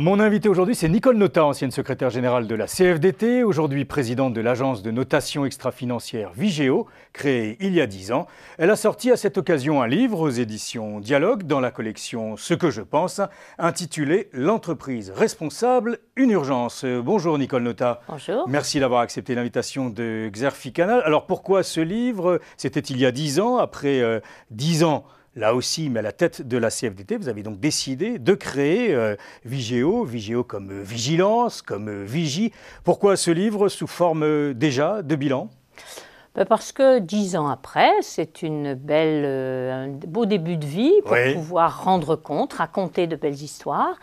Mon invité aujourd'hui, c'est Nicole Nota, ancienne secrétaire générale de la CFDT, aujourd'hui présidente de l'agence de notation extra-financière Vigéo, créée il y a dix ans. Elle a sorti à cette occasion un livre aux éditions Dialogue dans la collection Ce que je pense, intitulé L'entreprise responsable, une urgence. Bonjour Nicole Nota. Bonjour. Merci d'avoir accepté l'invitation de Xerfi Canal. Alors pourquoi ce livre C'était il y a dix ans, après euh, dix ans là aussi, mais à la tête de la CFDT, vous avez donc décidé de créer euh, Vigéo, Vigéo comme euh, vigilance, comme euh, vigie. Pourquoi ce livre sous forme déjà de bilan bah, parce que dix ans après, c'est une belle, un beau début de vie pour pouvoir rendre compte, raconter de belles histoires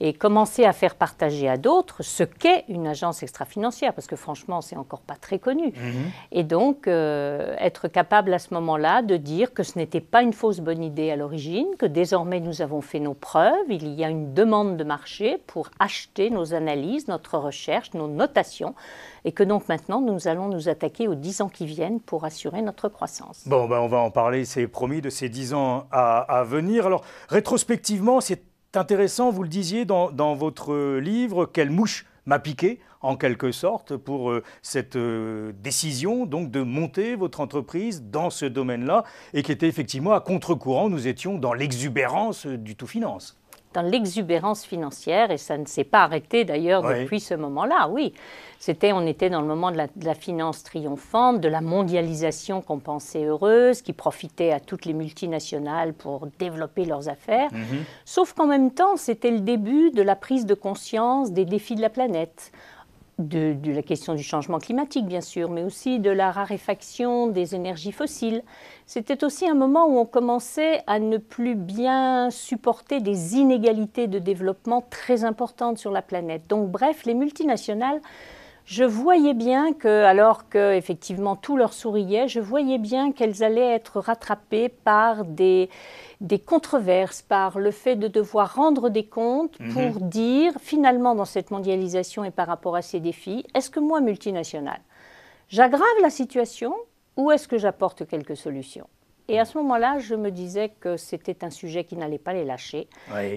et commencer à faire partager à d'autres ce qu'est une agence extra-financière, parce que franchement, c'est encore pas très connu. Mhm. Et donc, euh, être capable à ce moment-là de dire que ce n'était pas une fausse bonne idée à l'origine, que désormais nous avons fait nos preuves, il y a une demande de marché pour acheter nos analyses, notre recherche, nos notations, et que donc maintenant, nous allons nous attaquer aux 10 ans qui viennent pour assurer notre croissance. Bon, ben on va en parler, c'est promis, de ces 10 ans à venir. Alors, rétrospectivement, c'est c'est intéressant, vous le disiez dans, votre livre, quelle mouche m'a piqué en quelque sorte pour euh, cette euh, décision donc de monter votre entreprise dans ce domaine-là et qui était effectivement à contre-courant, nous étions dans l'exubérance euh, du tout finance dans l'exubérance financière et ça ne s'est pas arrêté d'ailleurs depuis ce moment-là. Oui, c'était, on était dans le moment de la, finance triomphante, de la mondialisation qu'on pensait heureuse, qui profitait à toutes les multinationales pour développer leurs affaires. Mhm. Sauf qu'en même temps, c'était le début de la prise de conscience des défis de la planète de, la question du changement climatique, bien sûr, mais aussi de la raréfaction des énergies fossiles. C'était aussi un moment où on commençait à ne plus bien supporter des inégalités de développement très importantes sur la planète. Donc, bref, les multinationales je voyais bien que, alors que effectivement tout leur souriait, je voyais bien qu'elles allaient être rattrapées par des, controverses, par le fait de devoir rendre des comptes mhm. pour dire, finalement, dans cette mondialisation et par rapport à ces défis, est-ce que moi, multinationale, j'aggrave la situation ou est-ce que j'apporte quelques solutions et à ce moment-là, je me disais que c'était un sujet qui n'allait pas les lâcher,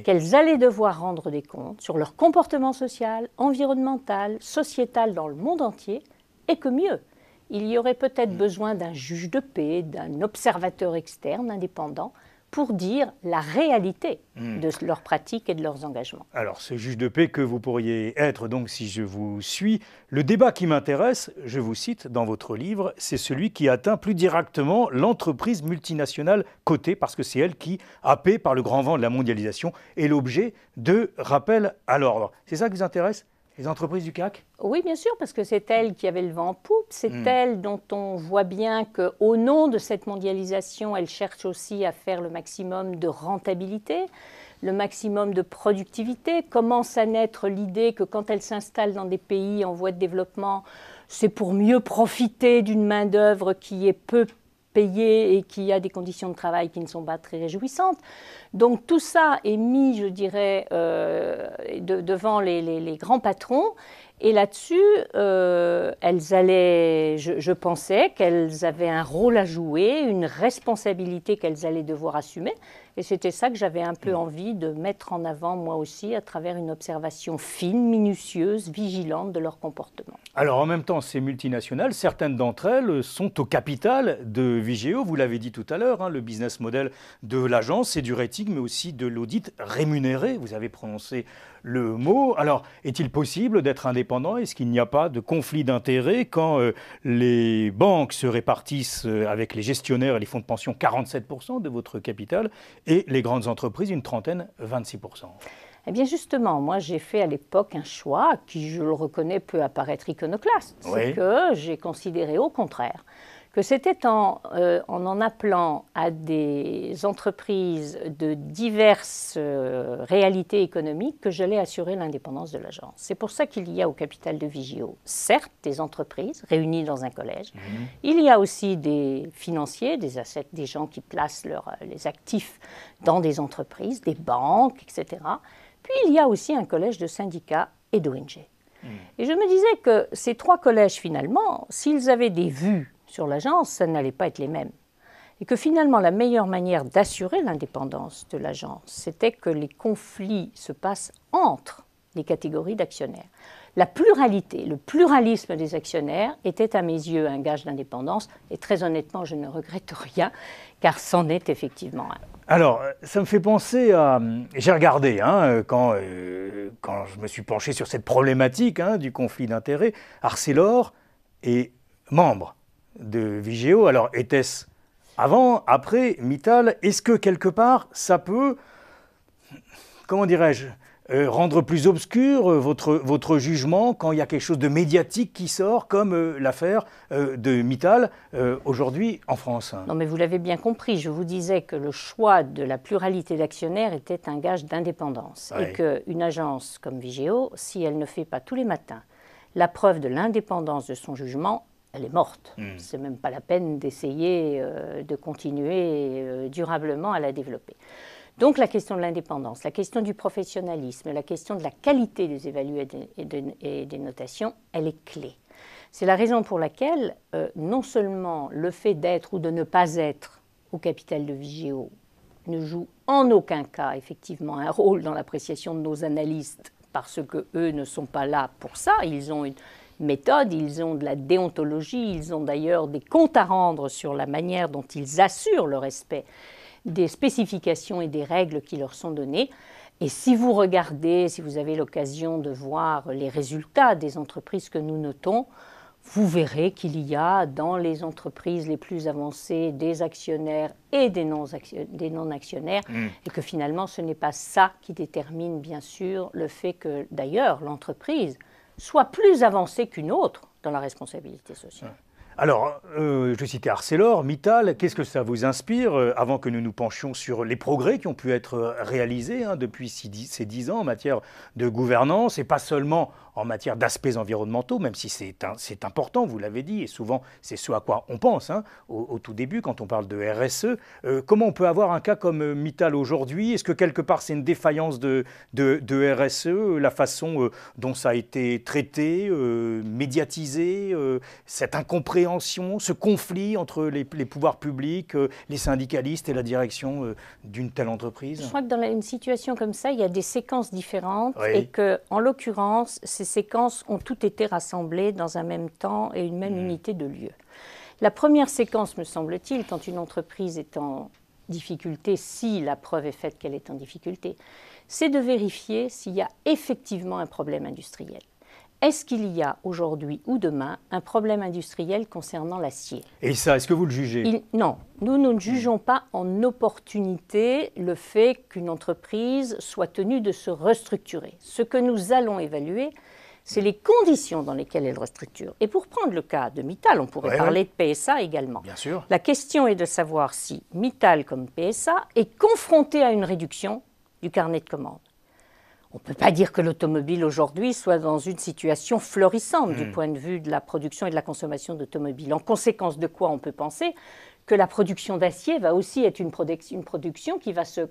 qu'elles allaient devoir rendre des comptes sur leur comportement social, environnemental, sociétal dans le monde entier, et que mieux, il y aurait peut-être mm. besoin d'un juge de paix, d'un observateur externe indépendant, pour dire la réalité hmm. de leurs pratiques et de leurs engagements. Alors, ce juge de paix que vous pourriez être, donc, si je vous suis, le débat qui m'intéresse, je vous cite dans votre livre, c'est celui qui atteint plus directement l'entreprise multinationale cotée, parce que c'est elle qui, happée par le grand vent de la mondialisation, est l'objet de rappels à l'ordre. C'est ça qui vous intéresse entreprises du CAC Oui, bien sûr, parce que c'est elle qui avait le vent en poupe, c'est hmm. elle dont on voit bien qu'au nom de cette mondialisation, elles cherchent aussi à faire le maximum de rentabilité, le maximum de productivité. Commence à naître l'idée que quand elles s'installent dans des pays en voie de développement, c'est pour mieux profiter d'une main-d'œuvre qui est peu payé et qui a des conditions de travail qui ne sont pas très réjouissantes. Donc tout ça est mis, je dirais, euh, devant les, grands patrons et là-dessus, euh, elles allaient, je, pensais qu'elles avaient un rôle à jouer, une responsabilité qu'elles allaient devoir assumer. Et c'était ça que j'avais un peu mm. envie de mettre en avant moi aussi à travers une observation fine, minutieuse, vigilante de leur comportement. Alors en même temps, ces multinationales, certaines d'entre elles sont au capital de Vigéo, vous l'avez dit tout à l'heure, hein, le business model de l'agence c'est du rating, mais aussi de l'audit rémunéré. Vous avez prononcé le mot. Alors, est-il possible d'être indépendant Est-ce qu'il n'y a pas de conflit d'intérêts quand euh, les banques se répartissent euh, avec les gestionnaires et les fonds de pension 47% de votre capital et les grandes entreprises une trentaine, 26% eh bien justement, moi j'ai fait à l'époque un choix qui, je le reconnais, peut apparaître iconoclaste. C'est que j'ai considéré au contraire que c'était en, euh, en, en appelant à des entreprises de diverses euh, réalités économiques que j'allais assurer l'indépendance de l'agence. C'est pour ça qu'il y a au capital de Vigio, certes, des entreprises réunies dans un collège. Mhm. Il y a aussi des financiers, des assets, des gens qui placent leur, euh, les actifs dans des entreprises, des banques, etc. Puis il y a aussi un collège de syndicats et d'ONG. Mhm. Et je me disais que ces trois collèges, finalement, s'ils avaient des vues sur l'agence, ça n'allait pas être les mêmes. Et que finalement, la meilleure manière d'assurer l'indépendance de l'agence, c'était que les conflits se passent entre les catégories d'actionnaires. La pluralité, le pluralisme des actionnaires était à mes yeux un gage d'indépendance et très honnêtement, je ne regrette rien car c'en est effectivement un. Alors, ça me fait penser à. J'ai regardé hein, quand, euh, quand je me suis penché sur cette problématique hein, du conflit d'intérêts, Arcelor est membre de Vigéo. Alors, était-ce avant, après Mittal Est-ce que quelque part, ça peut, comment dirais-je, euh, rendre plus obscur euh, votre, votre jugement quand il y a quelque chose de médiatique qui sort, comme euh, l'affaire de Mittal aujourd'hui en France Non, mais vous l'avez bien compris, je vous disais que le choix de la pluralité d'actionnaires était un gage d'indépendance. et Et qu'une agence comme Vigéo, si elle ne fait pas tous les matins la preuve de l'indépendance de son jugement, elle est morte. Hmm. C'est même pas la peine d'essayer euh, de continuer euh, durablement à la développer. Donc la question de l'indépendance, la question du professionnalisme, la question de la qualité des évaluations et, des notations, elle est clé. C'est la raison pour laquelle euh, non seulement le fait d'être ou de ne pas être au capital de Vigéo ne joue en aucun cas effectivement un rôle dans l'appréciation de nos analystes parce que eux ne sont pas là pour ça, ils ont une, méthodes, ils ont de la déontologie, ils ont d'ailleurs des comptes à rendre sur la manière dont ils assurent le respect des spécifications et des règles qui leur sont données. Et si vous regardez, si vous avez l'occasion de voir les résultats des entreprises que nous notons, vous verrez qu'il y a dans les entreprises les plus avancées des actionnaires et des non-actionnaires, hmm. et que finalement ce n'est pas ça qui détermine bien sûr le fait que d'ailleurs l'entreprise soit plus avancée qu'une autre dans la responsabilité sociale. Alors, euh, je cite Arcelor, Mittal, qu'est-ce que ça vous inspire euh, avant que nous nous penchions sur les progrès qui ont pu être réalisés hein, depuis ces dix ans en matière de gouvernance, et pas seulement en matière d'aspects environnementaux, même si c'est important, vous l'avez dit, et souvent c'est ce à quoi on pense hein, au, tout début quand on parle de RSE. Euh, comment on peut avoir un cas comme euh, Mittal aujourd'hui Est-ce que quelque part c'est une défaillance de, de, RSE, e, euh, la façon dont ça a été traité, médiatisé, cette incompréhension, ce conflit entre les, pouvoirs publics, les syndicalistes et la direction d'une telle entreprise Je crois que dans une situation comme ça, il y a des séquences différentes et que, en l'occurrence, ces séquences ont toutes été rassemblées dans un même temps et une même mmh. unité de lieu. La première séquence, me semble-t-il, quand une entreprise est en difficulté, si la preuve est faite qu'elle est en difficulté, c'est de vérifier s'il y a effectivement un problème industriel. Est-ce qu'il y a aujourd'hui ou demain un problème industriel concernant l'acier Et ça, est-ce que vous le jugez Non, nous, ne jugeons pas en opportunité le fait qu'une entreprise soit tenue de se restructurer. Ce que nous allons évaluer, c'est les conditions dans lesquelles elle restructure. Et pour prendre le cas de Mittal, on pourrait parler de PSA également. Bien sûr. La question est de savoir si Mittal, comme PSA, est confronté à une réduction du carnet de commandes on ne peut pas dire que l'automobile aujourd'hui soit dans une situation florissante du hmm. point de vue de la production et de la consommation d'automobiles. En conséquence de quoi on peut penser que la production d'acier va aussi être une, production qui va se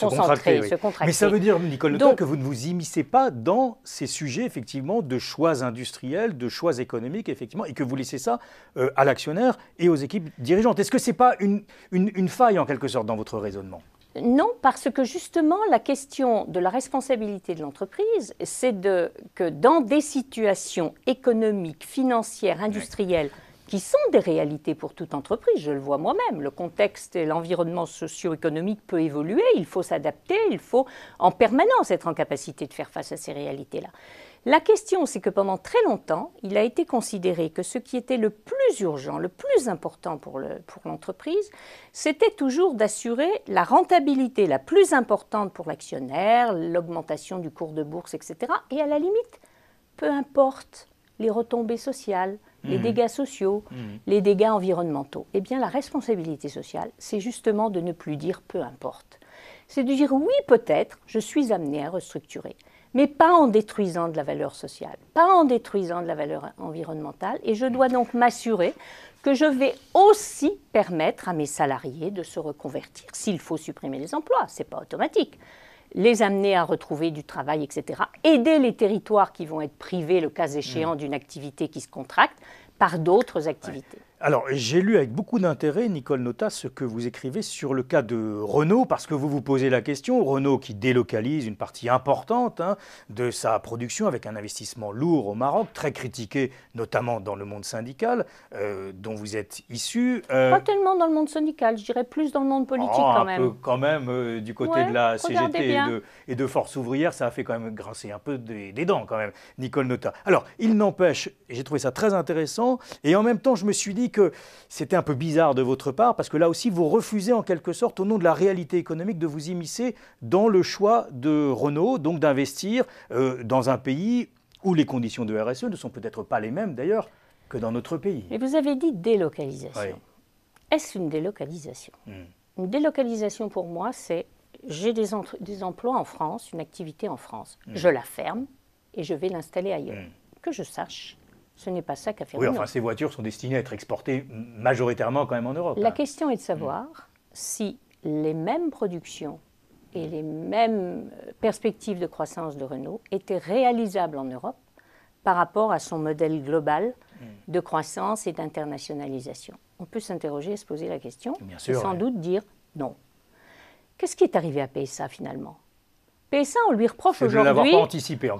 concentrer, se contracter. Mais ça veut dire, Nicole Le que vous ne vous immiscez pas dans ces sujets, effectivement, de choix industriels, de choix économiques, effectivement, et que vous laissez ça euh, à l'actionnaire et aux équipes dirigeantes. Est-ce que ce n'est pas une faille, en quelque sorte, dans votre raisonnement non, parce que justement, la question de la responsabilité de l'entreprise, c'est que dans des situations économiques, financières, industrielles, qui sont des réalités pour toute entreprise, je le vois moi-même, le contexte et l'environnement socio-économique peut évoluer, il faut s'adapter, il faut en permanence être en capacité de faire face à ces réalités-là. La question, c'est que pendant très longtemps, il a été considéré que ce qui était le plus urgent, le plus important pour l'entreprise, c'était toujours d'assurer la rentabilité la plus importante pour l'actionnaire, l'augmentation du cours de bourse, etc. Et à la limite, peu importe les retombées sociales, les mmh. dégâts sociaux, mmh. les dégâts environnementaux. Eh bien, la responsabilité sociale, c'est justement de ne plus dire peu importe. C'est de dire oui, peut-être, je suis amené à restructurer mais pas en détruisant de la valeur sociale, pas en détruisant de la valeur environnementale. Et je dois donc m'assurer que je vais aussi permettre à mes salariés de se reconvertir. S'il faut supprimer les emplois, ce n'est pas automatique. Les amener à retrouver du travail, etc. Aider les territoires qui vont être privés, le cas échéant, mmh. d'une activité qui se contracte par d'autres activités. Alors, j'ai lu avec beaucoup d'intérêt, Nicole Nota, ce que vous écrivez sur le cas de Renault, parce que vous vous posez la question, Renault qui délocalise une partie importante hein, de sa production avec un investissement lourd au Maroc, très critiqué notamment dans le monde syndical, euh, dont vous êtes issu. Euh, Pas tellement dans le monde syndical, je dirais plus dans le monde politique ah, quand un même. Peu quand même, euh, du côté de la CGT et de, Force ouvrière, ça a fait quand même grincer un peu des, des dents quand même, Nicole Nota. Alors, il n'empêche, j'ai trouvé ça très intéressant, et en même temps, je me suis dit, c'était un peu bizarre de votre part, parce que là aussi, vous refusez en quelque sorte, au nom de la réalité économique, de vous immiscer dans le choix de Renault, donc d'investir euh, dans un pays où les conditions de RSE ne sont peut-être pas les mêmes d'ailleurs que dans notre pays. Mais vous avez dit délocalisation. Est-ce une délocalisation hmm. Une délocalisation pour moi, c'est j'ai des, emplois en France, une activité en France, hmm. je la ferme et je vais l'installer ailleurs. Hmm. Que je sache, ce n'est pas ça qu'a fait Oui, enfin, ces voitures sont destinées à être exportées majoritairement quand même en Europe. La hein. question est de savoir mm. si les mêmes productions et les mêmes perspectives de croissance de Renault étaient réalisables en Europe par rapport à son modèle global mm. de croissance et d'internationalisation. On peut s'interroger et se poser la question, et sans doute dire non. Qu'est-ce qui est arrivé à PSA finalement PSA, on lui reproche aujourd'hui.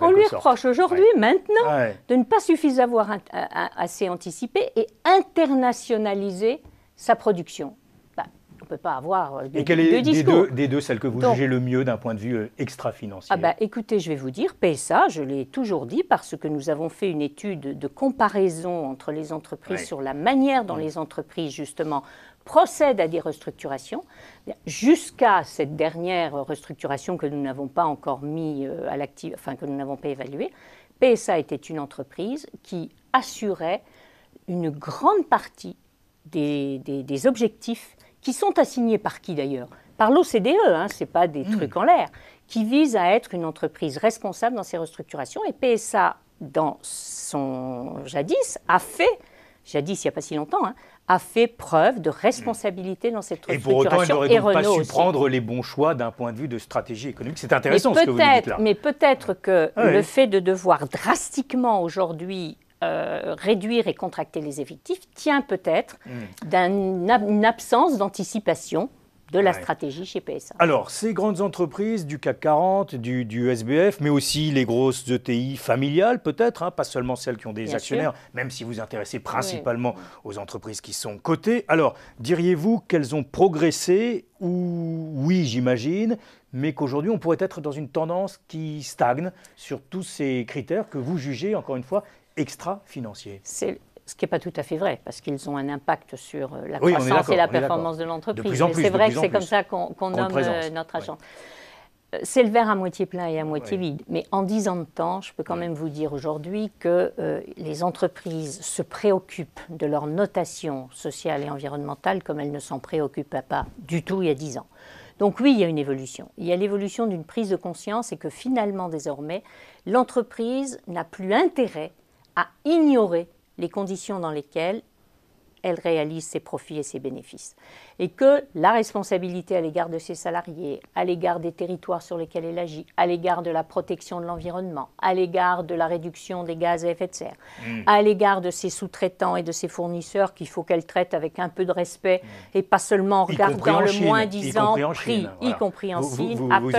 On lui reproche aujourd'hui, maintenant, de ne pas suffisamment avoir euh, euh, assez anticipé et internationaliser sa production. Bah, on ne peut pas avoir deux, et quelle est, des, deux, des celle que vous jugez le mieux d'un point de vue euh, extra-financier ah bah, Écoutez, je vais vous dire, PSA, je l'ai toujours dit parce que nous avons fait une étude de comparaison entre les entreprises sur la manière dont mm. les entreprises, justement, procède à des restructurations, jusqu'à cette dernière restructuration que nous n'avons pas encore mis euh, à l'actif, enfin que nous n'avons pas évaluée, PSA était une entreprise qui assurait une grande partie des, objectifs qui sont assignés par qui d'ailleurs Par l'OCDE, hein, ce n'est pas des hmm. trucs en l'air, qui vise à être une entreprise responsable dans ses restructurations. Et PSA, dans son jadis, a fait, jadis il n'y a pas si longtemps, hein, a fait preuve de responsabilité dans cette restructuration. Et pour autant, elle n'aurait pas su prendre les bons choix d'un point de vue de stratégie économique. C'est intéressant ce que vous dites là. Mais peut-être que ah le fait de devoir drastiquement aujourd'hui euh, réduire et contracter les effectifs tient peut-être hmm. d'une absence d'anticipation de la stratégie chez PSA. Alors, ces grandes entreprises du CAC 40, du, SBF, mais aussi les grosses ETI familiales peut-être, hein, pas seulement celles qui ont des actionnaires, même si vous intéressez principalement aux entreprises qui sont cotées. Alors, diriez-vous qu'elles ont progressé ou oui, j'imagine, mais qu'aujourd'hui on pourrait être dans une tendance qui stagne sur tous ces critères que vous jugez, encore une fois, extra-financiers ce qui n'est pas tout à fait vrai, parce qu'ils ont un impact sur euh, la croissance et la performance de l'entreprise. c'est vrai que c'est comme ça qu'on nomme euh, notre agent. Euh, c'est le verre à moitié plein et à moitié vide. Mais en dix ans de temps, je peux quand même vous dire aujourd'hui que les entreprises se préoccupent de leur notation sociale et environnementale comme elles ne s'en préoccupaient pas du tout il y a dix ans. Donc oui, il y a une évolution. Il y a l'évolution d'une prise de conscience et que finalement, désormais, l'entreprise n'a plus intérêt à ignorer les conditions dans lesquelles elle réalise ses profits et ses bénéfices. Et que la responsabilité à l'égard de ses salariés, à l'égard des territoires sur lesquels elle agit, à l'égard de la protection de l'environnement, à l'égard de la réduction des gaz à effet de serre, mm. à l'égard de ses sous-traitants et de ses fournisseurs qu'il faut qu'elle traite avec un peu de respect mm. et pas seulement en regardant le moins disant prix, y compris en Apple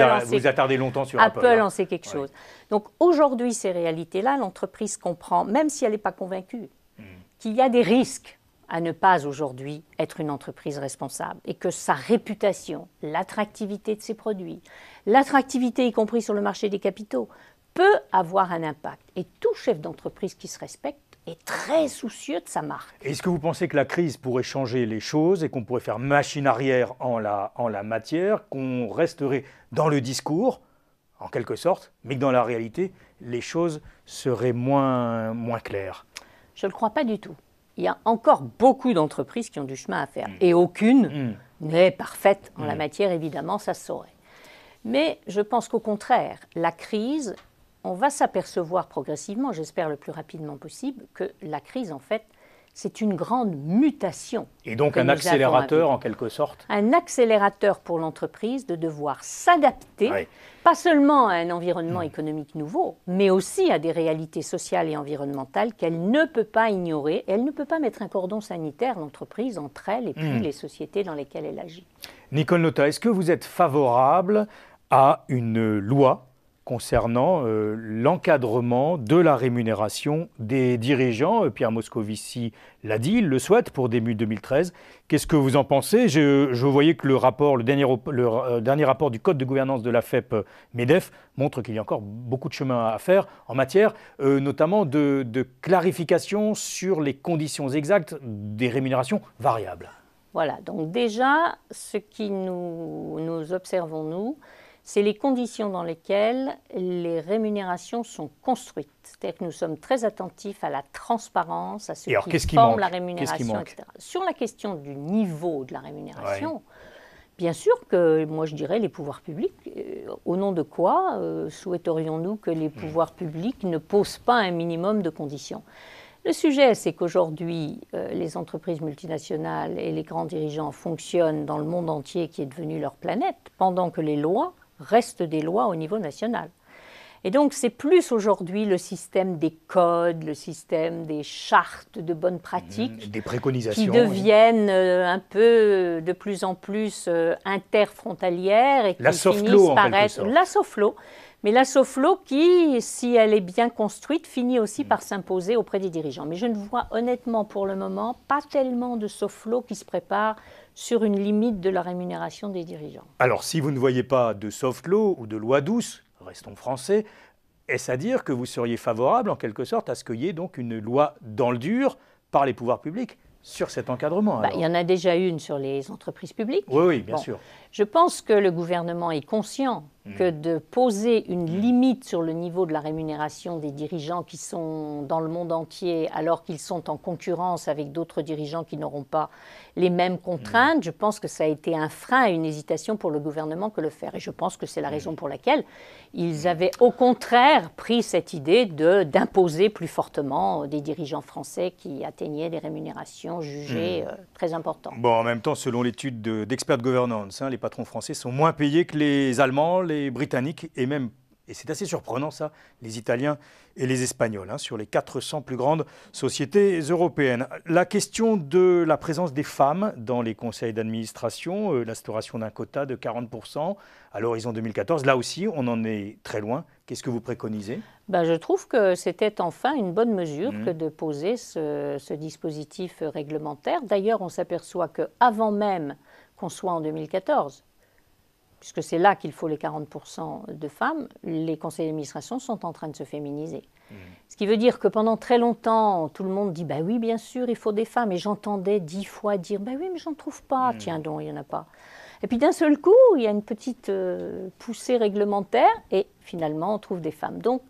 attardez longtemps sur Apple. Apple hein. en sait quelque chose. Donc aujourd'hui, ces réalités-là, l'entreprise comprend, même si elle n'est pas convaincue, mm. qu'il y a des risques à ne pas aujourd'hui être une entreprise responsable et que sa réputation, l'attractivité de ses produits, l'attractivité y compris sur le marché des capitaux, peut avoir un impact. Et tout chef d'entreprise qui se respecte est très soucieux de sa marque. Est-ce que vous pensez que la crise pourrait changer les choses et qu'on pourrait faire machine arrière en la, en la matière, qu'on resterait dans le discours, en quelque sorte, mais que dans la réalité, les choses seraient moins, moins claires Je ne le crois pas du tout il y a encore beaucoup d'entreprises qui ont du chemin à faire. Mm. Et aucune mm. n'est parfaite en la mm. matière, évidemment, ça se saurait. Mais je pense qu'au contraire, la crise, on va s'apercevoir progressivement, j'espère le plus rapidement possible, que la crise, en fait, c'est une grande mutation. Et donc un accélérateur en quelque sorte Un accélérateur pour l'entreprise de devoir s'adapter, pas seulement à un environnement économique nouveau, mais aussi à des réalités sociales et environnementales qu'elle ne peut pas ignorer. elle ne peut pas mettre un cordon sanitaire, l'entreprise, entre elle et hmm. les sociétés dans lesquelles elle agit. Nicole Nota, est-ce que vous êtes favorable à une loi concernant euh, l'encadrement de la rémunération des dirigeants. Euh, Pierre Moscovici l'a dit, il le souhaite pour début 2013. Qu'est-ce que vous en pensez je, voyais que le, euh, dernier, rapport du Code de gouvernance de la FEP MEDEF montre qu'il y a encore beaucoup de chemin à faire en matière notamment de, clarification sur les conditions exactes des rémunérations variables. Voilà, donc déjà, ce qui nous observons, nous, c'est les conditions dans lesquelles les rémunérations sont construites. C'est-à-dire que nous sommes très attentifs à la transparence, à ce qui forme la rémunération, etc. Sur la question du niveau de la rémunération, Bien sûr que, moi je dirais, les pouvoirs publics, euh, au nom de quoi euh, souhaiterions-nous que les hmm. pouvoirs publics ne posent pas un minimum de conditions Le sujet, c'est qu'aujourd'hui, euh, les entreprises multinationales et les grands dirigeants fonctionnent dans le monde entier qui est devenu leur planète, pendant que les lois restent des lois au niveau national. Et donc c'est plus aujourd'hui le système des codes, le système des chartes de bonnes mmh, pratiques, des préconisations, qui deviennent euh, un peu euh, de plus en plus euh, interfrontalières et qui la finissent par être la soft law, mais la soft law qui, si elle est bien construite, finit aussi mmh. par s'imposer auprès des dirigeants. Mais je ne vois honnêtement pour le moment pas tellement de soft law qui se prépare sur une limite de la rémunération des dirigeants. Alors, si vous ne voyez pas de soft law ou de loi douce, restons français, est-ce à dire que vous seriez favorable en quelque sorte à ce qu'il y ait donc une loi dans le dur par les pouvoirs publics sur cet encadrement bah, Il y en a déjà une sur les entreprises publiques. Oui, bien sûr. Je pense que le gouvernement est conscient mm. que de poser une mm. limite sur le niveau de la rémunération des dirigeants qui sont dans le monde entier alors qu'ils sont en concurrence avec d'autres dirigeants qui n'auront pas les mêmes contraintes, mm. je pense que ça a été un frein et une hésitation pour le gouvernement que le faire. Et je pense que c'est la raison pour laquelle ils avaient au contraire pris cette idée d'imposer plus fortement des dirigeants français qui atteignaient des rémunérations jugées euh, très importantes. Bon, en même temps, selon l'étude d'experts de, gouvernance, hein, les patrons français sont moins payés que les Allemands, les Britanniques et même, et c'est assez surprenant ça, les Italiens et les Espagnols, hein, sur les 400 plus grandes sociétés européennes. La question de la présence des femmes dans les conseils d'administration, euh, l'instauration d'un quota de 40% à l'horizon 2014, là aussi on en est très loin. Qu'est-ce que vous préconisez bah, Je trouve que c'était enfin une bonne mesure mmh. que de poser ce, ce dispositif réglementaire. D'ailleurs, on s'aperçoit qu'avant même qu'on soit en 2014, puisque c'est là qu'il faut les 40% de femmes, les conseils d'administration sont en train de se féminiser. Mmh. Ce qui veut dire que pendant très longtemps, tout le monde dit bah oui, bien sûr, il faut des femmes. Et j'entendais dix fois dire bah oui, mais j'en trouve pas. Mmh. Tiens donc, il n'y en a pas. Et puis d'un seul coup, il y a une petite euh, poussée réglementaire et finalement, on trouve des femmes. Donc,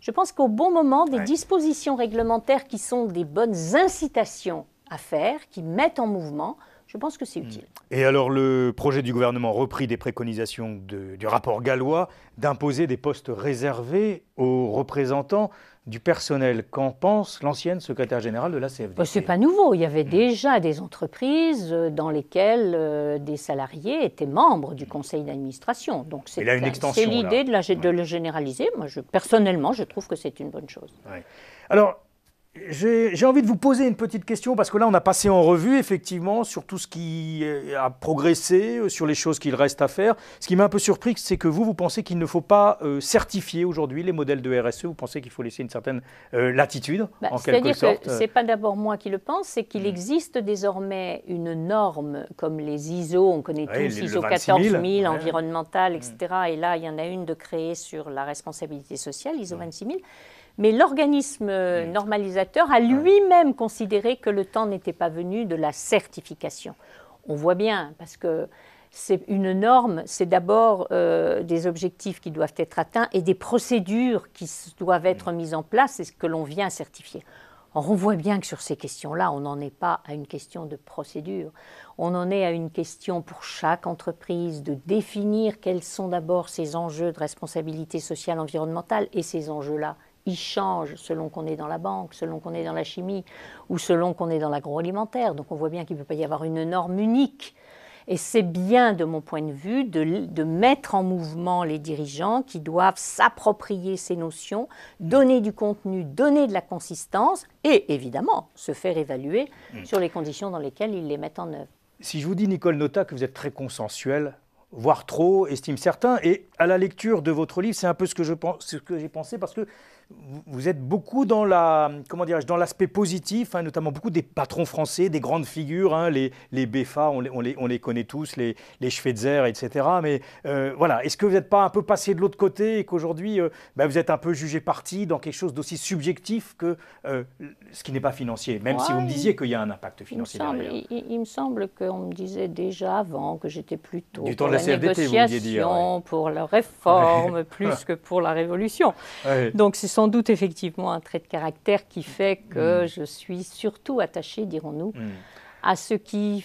je pense qu'au bon moment, des dispositions réglementaires qui sont des bonnes incitations à faire, qui mettent en mouvement, je pense que c'est hmm. utile. Et alors, le projet du gouvernement repris des préconisations du rapport gallois d'imposer des postes réservés aux représentants du personnel. Qu'en pense l'ancienne secrétaire générale de la CFDT bah, C'est pas nouveau. Il y avait hmm. déjà des entreprises euh, dans lesquelles euh, des salariés étaient membres du conseil d'administration. Donc c'est l'idée de, de le généraliser. Moi, je, personnellement, je trouve que c'est une bonne chose. Ouais. Alors, j'ai envie de vous poser une petite question parce que là, on a passé en revue effectivement sur tout ce qui euh, a progressé, euh, sur les choses qu'il reste à faire. Ce qui m'a un peu surpris, c'est que vous, vous pensez qu'il ne faut pas euh, certifier aujourd'hui les modèles de RSE. Vous pensez qu'il faut laisser une certaine latitude, bah, en quelque sorte. C'est-à-dire que n'est pas d'abord moi qui le pense, c'est qu'il hmm. existe désormais une norme comme les ISO, on connaît tous ISO 14000 environnemental, environnementale, etc. Hmm. Et là, il y en a une de créée sur la responsabilité sociale, ISO 26000 hmm. Mais l'organisme euh, normalisateur a lui-même considéré que le temps n'était pas venu de la certification. On voit bien, parce que c'est une norme, c'est d'abord euh, des objectifs qui doivent être atteints et des procédures qui doivent être mises en place, c'est ce que l'on vient certifier. on voit bien que sur ces questions-là, on n'en est pas à une question de procédure. On en est à une question pour chaque entreprise de définir quels sont d'abord ses enjeux de responsabilité sociale environnementale et ces enjeux-là il change selon qu'on est dans la banque, selon qu'on est dans la chimie ou selon qu'on est dans l'agroalimentaire. Donc on voit bien qu'il ne peut pas y avoir une norme unique. Et c'est bien, de mon point de vue, de, mettre en mouvement les dirigeants qui doivent s'approprier ces notions, donner du contenu, donner de la consistance et évidemment se faire évaluer hmm. sur les conditions dans lesquelles ils les mettent en œuvre. Si je vous dis, Nicole Nota, que vous êtes très consensuelle, voire trop, estime certains, et à la lecture de votre livre, c'est un peu ce que j'ai pensé parce que vous êtes beaucoup dans la, comment dirais dans l'aspect positif, hein, notamment beaucoup des patrons français, des grandes figures, hein, les, les on les, on les, connaît tous, les, les Schweitzer, etc. Mais euh, voilà, est-ce que vous n'êtes pas un peu passé de l'autre côté et qu'aujourd'hui, euh, ben, vous êtes un peu jugé parti dans quelque chose d'aussi subjectif que euh, ce qui n'est pas financier, même si vous me disiez qu'il y a un impact financier il me semble, Il, me semble qu'on me disait déjà avant que j'étais plutôt la, négociation, pour la réforme, plus que pour la révolution. Donc c'est sans doute effectivement un trait de caractère qui fait que mm. je suis surtout attachée, dirons-nous, mm. à ce qui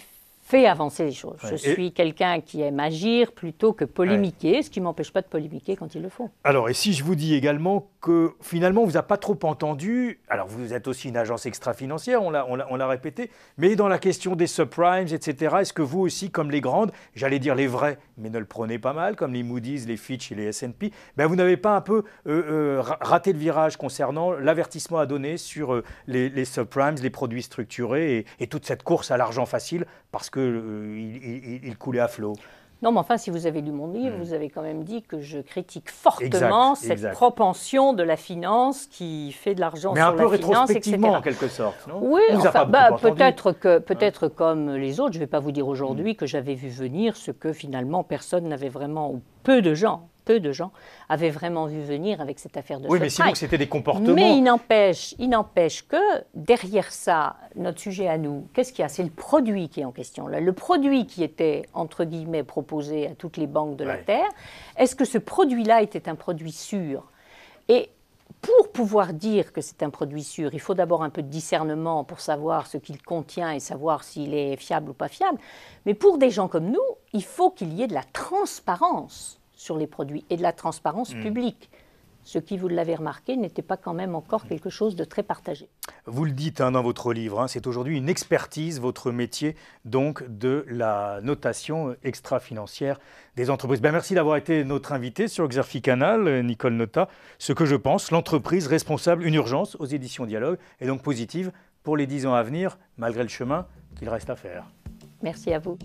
fait avancer les choses. Je suis quelqu'un qui aime agir plutôt que polémiquer, ce qui ne m'empêche pas de polémiquer quand ils le font. Alors, et si je vous dis également que finalement, on ne vous a pas trop entendu, alors vous êtes aussi une agence extra-financière, on l'a répété, mais dans la question des subprimes, etc., est-ce que vous aussi, comme les grandes, j'allais dire les vrais, mais ne le prenez pas mal, comme les Moody's, les Fitch et les S&P, ben vous n'avez pas un peu euh, euh, raté le virage concernant l'avertissement à donner sur euh, les, subprimes, les produits structurés et, et toute cette course à l'argent facile, parce que euh, il, coulait à flot. Non, mais enfin, si vous avez lu mon livre, hmm. vous avez quand même dit que je critique fortement cette propension de la finance qui fait de l'argent sur la finance, etc. en quelque sorte. Non oui, enfin, bah, peut-être que, hein. peut-être comme les autres, je ne vais pas vous dire aujourd'hui hmm. que j'avais vu venir ce que finalement personne n'avait vraiment, ou peu de gens peu de gens avaient vraiment vu venir avec cette affaire de Oui, mais c'était des comportements. Mais il n'empêche, il n'empêche que derrière ça, notre sujet à nous, qu'est-ce qu'il y a C'est le produit qui est en question. Là. Le produit qui était, entre guillemets, proposé à toutes les banques de la Terre, est-ce que ce produit-là était un produit sûr Et pour pouvoir dire que c'est un produit sûr, il faut d'abord un peu de discernement pour savoir ce qu'il contient et savoir s'il est fiable ou pas fiable. Mais pour des gens comme nous, il faut qu'il y ait de la transparence sur les produits et de la transparence hmm. publique ce qui, vous l'avez remarqué, n'était pas quand même encore hmm. quelque chose de très partagé. Vous le dites hein, dans votre livre, hein, c'est aujourd'hui une expertise, votre métier, donc de la notation extra-financière des entreprises. Ben, merci d'avoir été notre invité sur Exerfi Canal, Nicole Nota. Ce que je pense, l'entreprise responsable, une urgence aux éditions Dialogue, est donc positive pour les dix ans à venir, malgré le chemin qu'il reste à faire. Merci à vous.